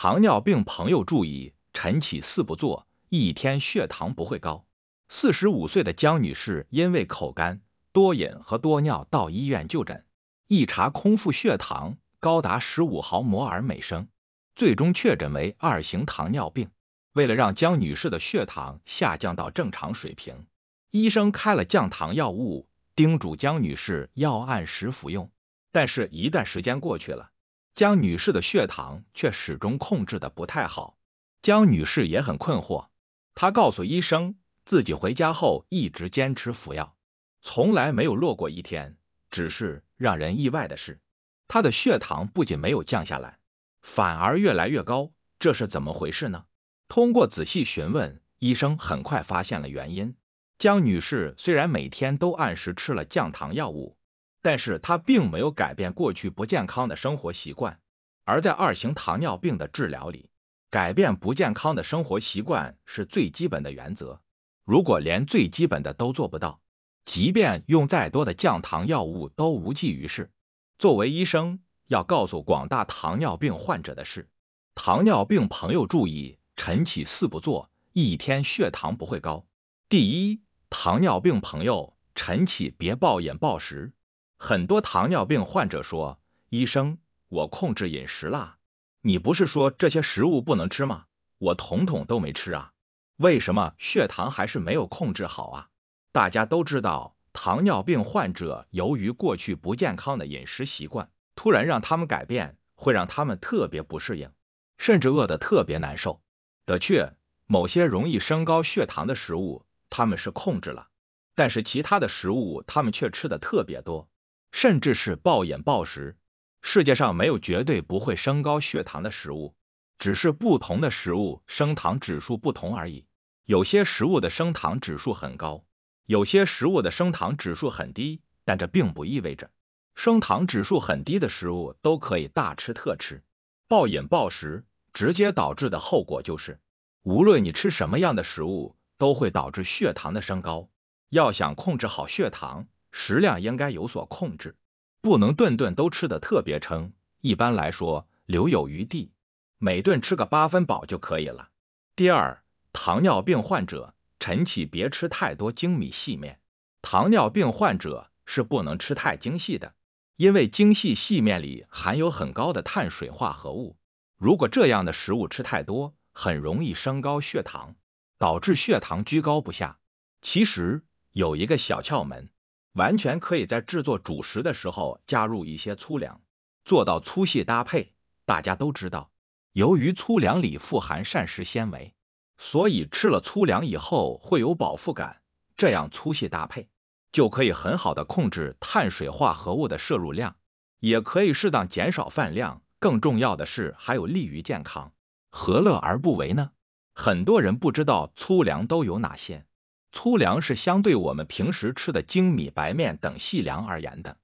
糖尿病朋友注意，晨起四不做，一天血糖不会高。四十五岁的江女士因为口干、多饮和多尿到医院就诊，一查空腹血糖高达十五毫摩尔每升，最终确诊为二型糖尿病。为了让江女士的血糖下降到正常水平，医生开了降糖药物，叮嘱江女士要按时服用。但是，一段时间过去了。江女士的血糖却始终控制的不太好，江女士也很困惑。她告诉医生，自己回家后一直坚持服药，从来没有落过一天。只是让人意外的是，她的血糖不仅没有降下来，反而越来越高，这是怎么回事呢？通过仔细询问，医生很快发现了原因。江女士虽然每天都按时吃了降糖药物。但是他并没有改变过去不健康的生活习惯，而在二型糖尿病的治疗里，改变不健康的生活习惯是最基本的原则。如果连最基本的都做不到，即便用再多的降糖药物都无济于事。作为医生要告诉广大糖尿病患者的是，糖尿病朋友注意，晨起四不做，一天血糖不会高。第一，糖尿病朋友晨起别暴饮暴食。很多糖尿病患者说：“医生，我控制饮食啦，你不是说这些食物不能吃吗？我统统都没吃啊，为什么血糖还是没有控制好啊？”大家都知道，糖尿病患者由于过去不健康的饮食习惯，突然让他们改变，会让他们特别不适应，甚至饿得特别难受。的确，某些容易升高血糖的食物他们是控制了，但是其他的食物他们却吃的特别多。甚至是暴饮暴食。世界上没有绝对不会升高血糖的食物，只是不同的食物升糖指数不同而已。有些食物的升糖指数很高，有些食物的升糖指数很低。但这并不意味着升糖指数很低的食物都可以大吃特吃。暴饮暴食直接导致的后果就是，无论你吃什么样的食物，都会导致血糖的升高。要想控制好血糖。食量应该有所控制，不能顿顿都吃的特别撑。一般来说，留有余地，每顿吃个八分饱就可以了。第二，糖尿病患者晨起别吃太多精米细面。糖尿病患者是不能吃太精细的，因为精细细面里含有很高的碳水化合物。如果这样的食物吃太多，很容易升高血糖，导致血糖居高不下。其实有一个小窍门。完全可以在制作主食的时候加入一些粗粮，做到粗细搭配。大家都知道，由于粗粮里富含膳食纤维，所以吃了粗粮以后会有饱腹感，这样粗细搭配就可以很好的控制碳水化合物的摄入量，也可以适当减少饭量。更重要的是，还有利于健康，何乐而不为呢？很多人不知道粗粮都有哪些。粗粮是相对我们平时吃的精米、白面等细粮而言的，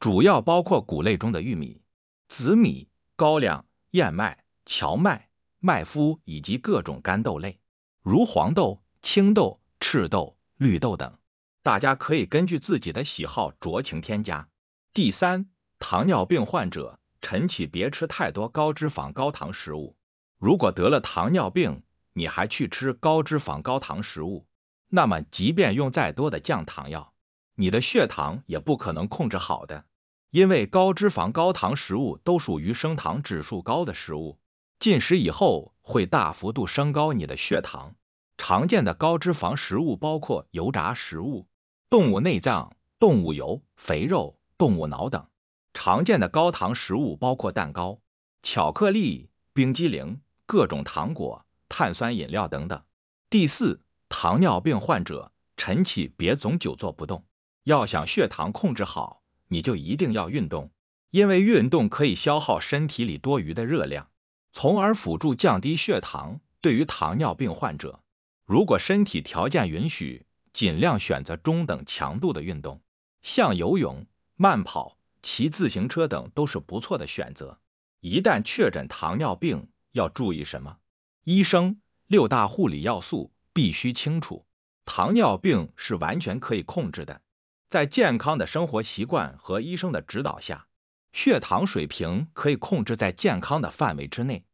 主要包括谷类中的玉米、紫米、高粱、燕麦、荞麦、麦麸以及各种干豆类，如黄豆、青豆、赤豆、绿豆等。大家可以根据自己的喜好酌情添加。第三，糖尿病患者晨起别吃太多高脂肪、高糖食物。如果得了糖尿病，你还去吃高脂肪、高糖食物？那么，即便用再多的降糖药，你的血糖也不可能控制好的，因为高脂肪、高糖食物都属于升糖指数高的食物，进食以后会大幅度升高你的血糖。常见的高脂肪食物包括油炸食物、动物内脏、动物油、肥肉、动物脑等；常见的高糖食物包括蛋糕、巧克力、冰激凌、各种糖果、碳酸饮料等等。第四。糖尿病患者晨起别总久坐不动，要想血糖控制好，你就一定要运动，因为运动可以消耗身体里多余的热量，从而辅助降低血糖。对于糖尿病患者，如果身体条件允许，尽量选择中等强度的运动，像游泳、慢跑、骑自行车等都是不错的选择。一旦确诊糖尿病，要注意什么？医生六大护理要素。必须清楚，糖尿病是完全可以控制的。在健康的生活习惯和医生的指导下，血糖水平可以控制在健康的范围之内。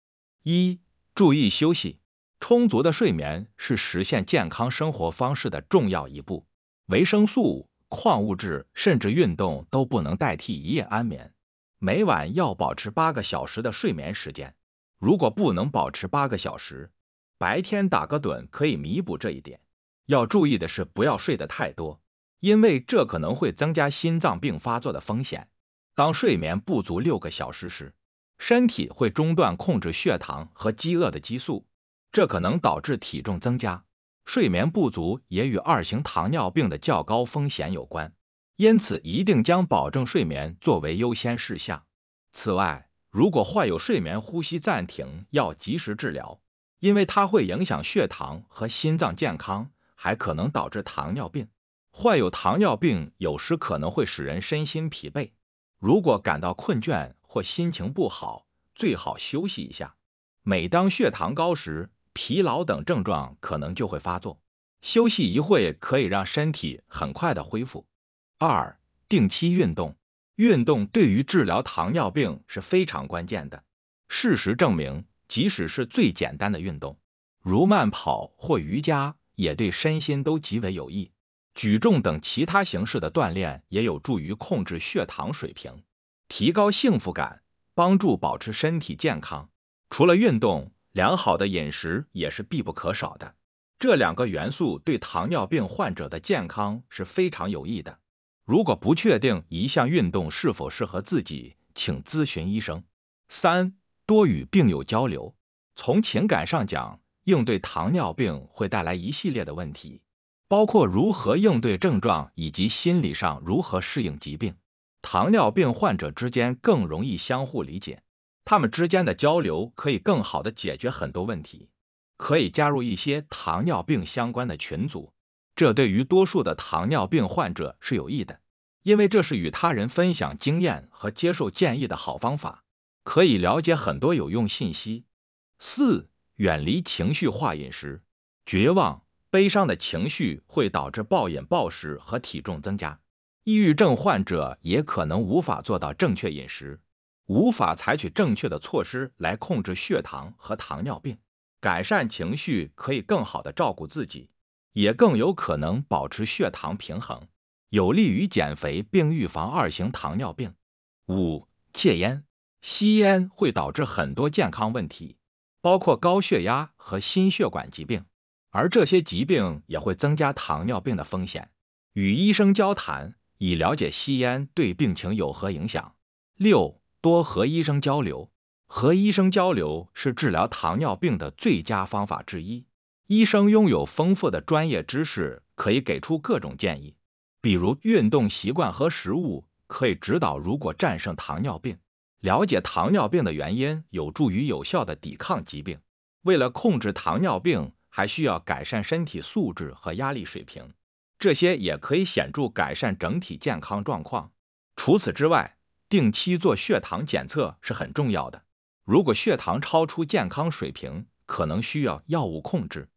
一、注意休息，充足的睡眠是实现健康生活方式的重要一步。维生素、矿物质甚至运动都不能代替一夜安眠。每晚要保持八个小时的睡眠时间。如果不能保持八个小时，白天打个盹可以弥补这一点。要注意的是，不要睡得太多，因为这可能会增加心脏病发作的风险。当睡眠不足六个小时时，身体会中断控制血糖和饥饿的激素，这可能导致体重增加。睡眠不足也与二型糖尿病的较高风险有关，因此一定将保证睡眠作为优先事项。此外，如果患有睡眠呼吸暂停，要及时治疗。因为它会影响血糖和心脏健康，还可能导致糖尿病。患有糖尿病有时可能会使人身心疲惫。如果感到困倦或心情不好，最好休息一下。每当血糖高时，疲劳等症状可能就会发作。休息一会可以让身体很快的恢复。二、定期运动，运动对于治疗糖尿病是非常关键的。事实证明。即使是最简单的运动，如慢跑或瑜伽，也对身心都极为有益。举重等其他形式的锻炼也有助于控制血糖水平，提高幸福感，帮助保持身体健康。除了运动，良好的饮食也是必不可少的。这两个元素对糖尿病患者的健康是非常有益的。如果不确定一项运动是否适合自己，请咨询医生。三。多与病友交流，从情感上讲，应对糖尿病会带来一系列的问题，包括如何应对症状以及心理上如何适应疾病。糖尿病患者之间更容易相互理解，他们之间的交流可以更好的解决很多问题。可以加入一些糖尿病相关的群组，这对于多数的糖尿病患者是有益的，因为这是与他人分享经验和接受建议的好方法。可以了解很多有用信息。四、远离情绪化饮食，绝望、悲伤的情绪会导致暴饮暴食和体重增加。抑郁症患者也可能无法做到正确饮食，无法采取正确的措施来控制血糖和糖尿病。改善情绪可以更好的照顾自己，也更有可能保持血糖平衡，有利于减肥并预防二型糖尿病。五、戒烟。吸烟会导致很多健康问题，包括高血压和心血管疾病，而这些疾病也会增加糖尿病的风险。与医生交谈，以了解吸烟对病情有何影响。六，多和医生交流。和医生交流是治疗糖尿病的最佳方法之一。医生拥有丰富的专业知识，可以给出各种建议，比如运动习惯和食物，可以指导如果战胜糖尿病。了解糖尿病的原因有助于有效的抵抗疾病。为了控制糖尿病，还需要改善身体素质和压力水平，这些也可以显著改善整体健康状况。除此之外，定期做血糖检测是很重要的。如果血糖超出健康水平，可能需要药物控制。